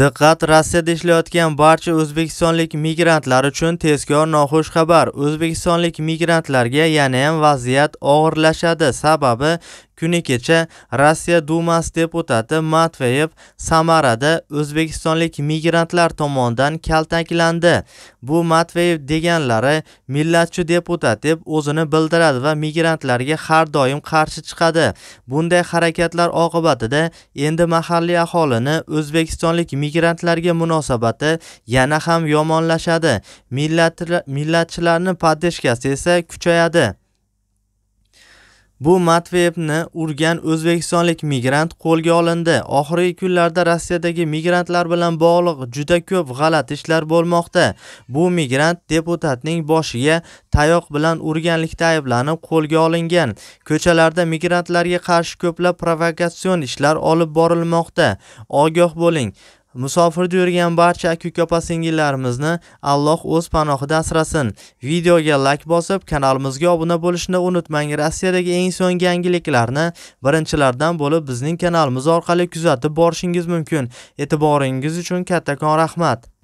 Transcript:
Diqqat Rossiyada ishlayotgan barcha o'zbekistonlik migrantlar uchun tezkor noxush xabar. O'zbekistonlik migrantlarga yana ham vaziyat og'irlashadi. Sababi kuni kecha Rossiya Dumasi deputati Matveyev Samarada o'zbekistonlik migrantlar tomonidan kaltaklandi. Bu Matveyev deganlari millatchi deputat deb o'zini bildiradi va migrantlarga har doim qarshi chiqadi. Bunday harakatlar oqibatida endi mahalliy aholini o'zbekistonlik migrantlarga munosabati yana ham yomonlashadi. Millat millatchilarni podeshkasi esa kuchayadi. bu matveyevni urgan o'zbekistonlik migrant qo'lga olindi oxirgi kunlarda rossiyadagi migrantlar bilan bog'liq juda ko'p g'alati ishlar bo'lmoqda bu migrant deputatning boshiga tayoq bilan urganlikda ayblanib qo'lga olingan ko'chalarda migrantlarga qarshi ko'plab provokatsion ishlar olib borilmoqda ogoh bo'ling Musofirda yurgan barcha aka-uka singillarimizni Alloh o'z panohida asrasin. Videoga like bosib, kanalimizga obuna bo'lishni unutmang. Rossiyadagi eng so'nggi yangiliklarni birinchilardan bo'lib bizning kanalimiz orqali kuzatib borishingiz mumkin. E'tiboringiz uchun kattakon rahmat.